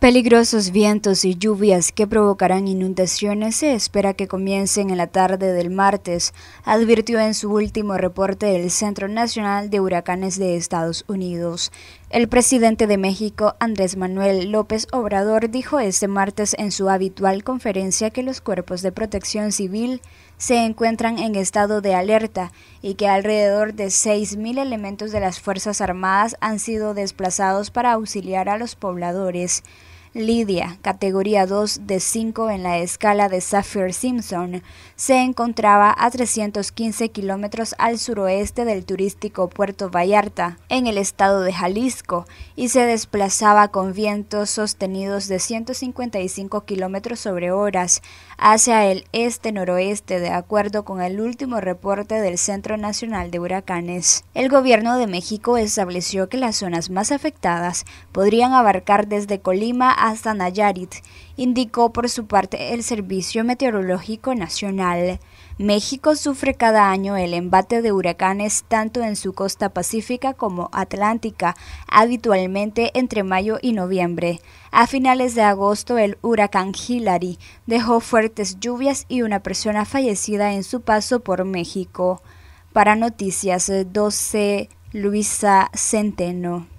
Peligrosos vientos y lluvias que provocarán inundaciones se espera que comiencen en la tarde del martes, advirtió en su último reporte el Centro Nacional de Huracanes de Estados Unidos. El presidente de México, Andrés Manuel López Obrador, dijo este martes en su habitual conferencia que los cuerpos de protección civil se encuentran en estado de alerta y que alrededor de 6.000 elementos de las Fuerzas Armadas han sido desplazados para auxiliar a los pobladores. Lidia, categoría 2 de 5 en la escala de Sapphire simpson se encontraba a 315 kilómetros al suroeste del turístico Puerto Vallarta, en el estado de Jalisco, y se desplazaba con vientos sostenidos de 155 kilómetros sobre horas hacia el este-noroeste, de acuerdo con el último reporte del Centro Nacional de Huracanes. El gobierno de México estableció que las zonas más afectadas podrían abarcar desde Colima hasta Nayarit, indicó por su parte el Servicio Meteorológico Nacional. México sufre cada año el embate de huracanes tanto en su costa pacífica como atlántica, habitualmente entre mayo y noviembre. A finales de agosto el huracán Hillary dejó fuertes lluvias y una persona fallecida en su paso por México. Para Noticias 12, Luisa Centeno.